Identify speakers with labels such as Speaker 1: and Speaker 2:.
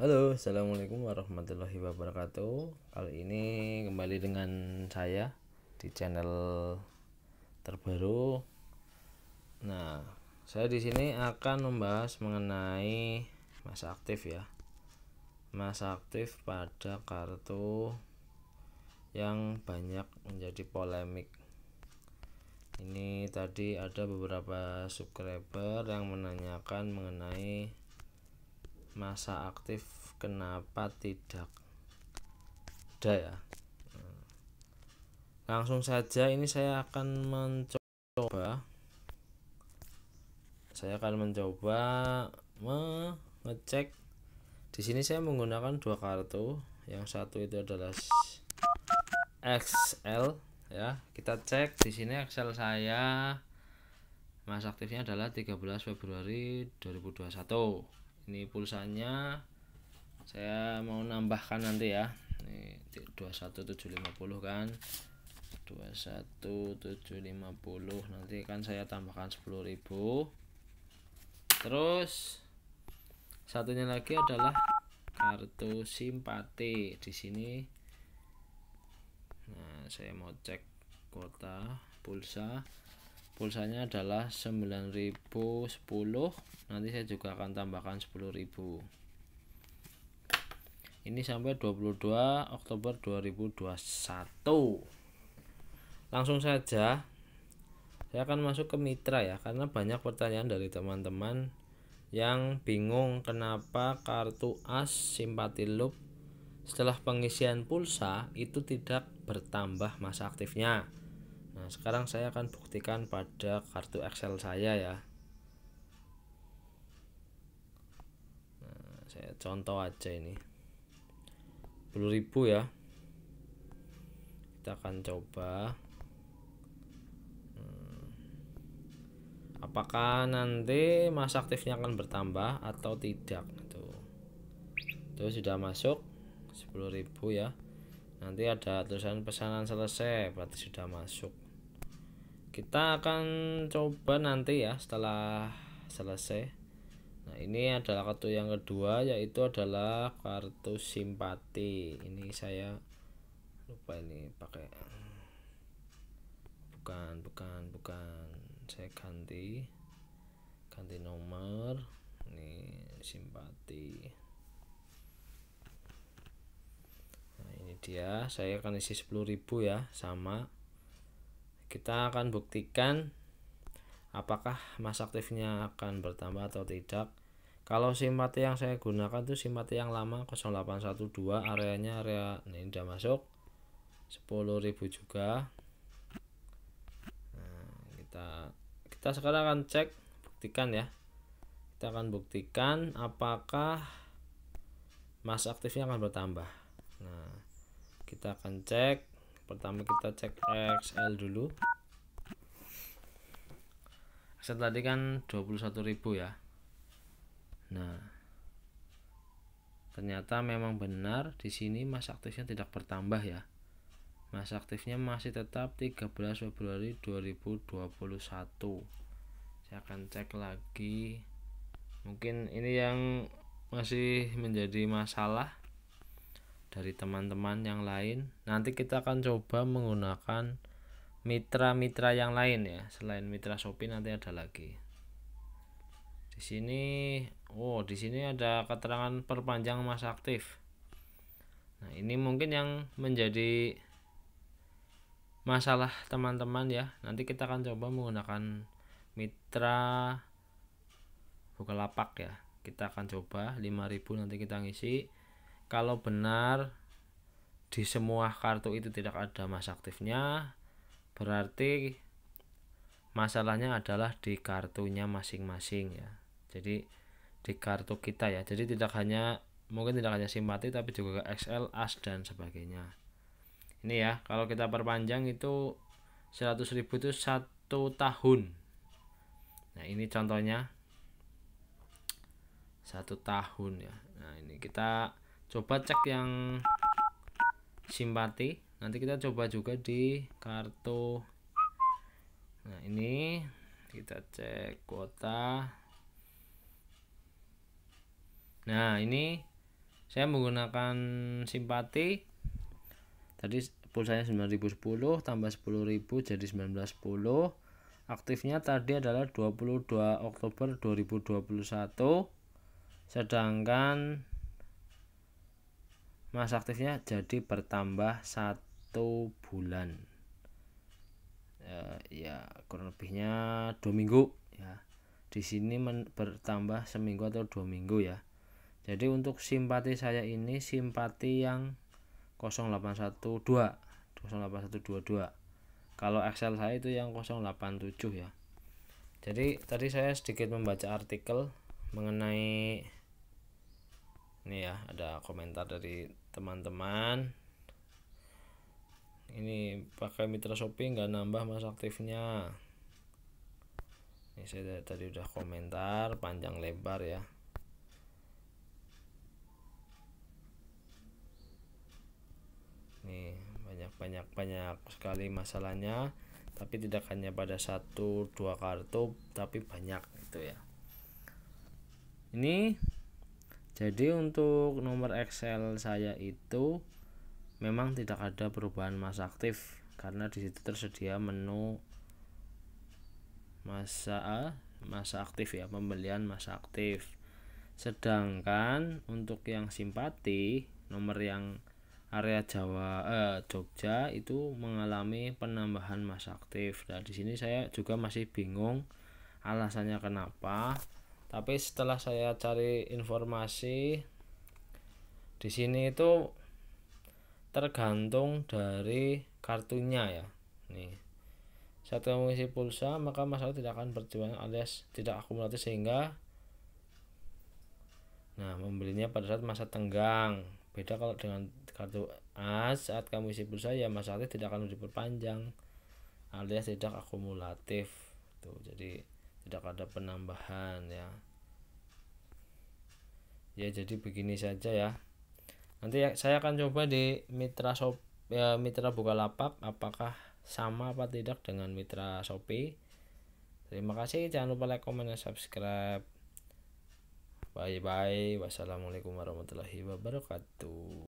Speaker 1: Halo, assalamualaikum warahmatullahi wabarakatuh. Kali ini kembali dengan saya di channel terbaru. Nah, saya di sini akan membahas mengenai masa aktif ya. Masa aktif pada kartu yang banyak menjadi polemik. Ini tadi ada beberapa subscriber yang menanyakan mengenai masa aktif kenapa tidak ada ya hmm. langsung saja ini saya akan mencoba saya akan mencoba mengecek di sini saya menggunakan dua kartu yang satu itu adalah XL ya kita cek di sini Excel saya masa aktifnya adalah 13 Februari 2021 ini pulsanya saya mau nambahkan nanti ya ini 21750 kan 21750 nanti kan saya tambahkan 10.000 terus satunya lagi adalah kartu simpati di sini nah saya mau cek kuota pulsa pulsanya adalah 9010 nanti saya juga akan tambahkan 10.000 ini sampai 22 Oktober 2021 langsung saja saya akan masuk ke mitra ya karena banyak pertanyaan dari teman-teman yang bingung kenapa kartu as simpati loop setelah pengisian pulsa itu tidak bertambah masa aktifnya Nah, sekarang saya akan buktikan pada kartu Excel saya ya. Nah, saya contoh aja ini. 10.000 ya. Kita akan coba hmm. Apakah nanti masa aktifnya akan bertambah atau tidak? itu nah, Tuh sudah masuk 10.000 ya. Nanti ada tulisan pesanan selesai, berarti sudah masuk kita akan coba nanti ya setelah selesai nah ini adalah kartu yang kedua yaitu adalah kartu simpati ini saya lupa ini pakai bukan bukan bukan saya ganti ganti nomor ini simpati nah ini dia saya akan isi 10.000 ya sama kita akan buktikan apakah masa aktifnya akan bertambah atau tidak kalau simpati yang saya gunakan itu simpati yang lama 0812 areanya area ini sudah masuk 10.000 juga nah, kita kita sekarang akan cek buktikan ya kita akan buktikan apakah masa aktifnya akan bertambah nah kita akan cek pertama kita cek XL dulu XL tadi kan 21.000 ya nah ternyata memang benar di sini masa aktifnya tidak bertambah ya masa aktifnya masih tetap 13 Februari 2021 saya akan cek lagi mungkin ini yang masih menjadi masalah dari teman-teman yang lain nanti kita akan coba menggunakan mitra-mitra yang lain ya selain mitra Shopee nanti ada lagi di sini oh di sini ada keterangan perpanjang masa aktif nah ini mungkin yang menjadi masalah teman-teman ya nanti kita akan coba menggunakan mitra Bukalapak ya kita akan coba 5000 nanti kita ngisi kalau benar di semua kartu itu tidak ada masa aktifnya, berarti masalahnya adalah di kartunya masing-masing ya. Jadi di kartu kita ya. Jadi tidak hanya mungkin tidak hanya simpati tapi juga XL, AS dan sebagainya. Ini ya, kalau kita perpanjang itu 100.000 itu satu tahun. Nah, ini contohnya satu tahun ya. Nah, ini kita coba cek yang simpati nanti kita coba juga di kartu nah ini kita cek kuota nah ini saya menggunakan simpati tadi pulsanya 9010 tambah 10.000 jadi 1910 aktifnya tadi adalah 22 Oktober 2021 sedangkan masa aktifnya jadi bertambah satu bulan e, ya kurang lebihnya dua minggu ya di sini men bertambah seminggu atau dua minggu ya jadi untuk simpati saya ini simpati yang 0812 08122 kalau Excel saya itu yang 087 ya jadi tadi saya sedikit membaca artikel mengenai ini ya ada komentar dari teman-teman ini pakai mitra shopping nggak nambah mas aktifnya ini saya tadi udah komentar panjang lebar ya nih banyak banyak banyak sekali masalahnya tapi tidak hanya pada satu dua kartu tapi banyak itu ya ini jadi untuk nomor Excel saya itu memang tidak ada perubahan masa aktif karena di situ tersedia menu masa masa aktif ya pembelian masa aktif sedangkan untuk yang simpati nomor yang area Jawa eh, Jogja itu mengalami penambahan masa aktif dan nah, di sini saya juga masih bingung alasannya kenapa tapi setelah saya cari informasi di sini itu tergantung dari kartunya ya nih saat kamu isi pulsa maka masalah tidak akan berjuang alias tidak akumulatif sehingga nah membelinya pada saat masa tenggang beda kalau dengan kartu as saat kamu isi pulsa ya masalahnya tidak akan diperpanjang alias tidak akumulatif tuh jadi tidak ada penambahan ya ya jadi begini saja ya nanti ya, saya akan coba di mitra shop ya, mitra bukalapak apakah sama apa tidak dengan mitra shopee terima kasih jangan lupa like comment dan subscribe bye bye wassalamualaikum warahmatullahi wabarakatuh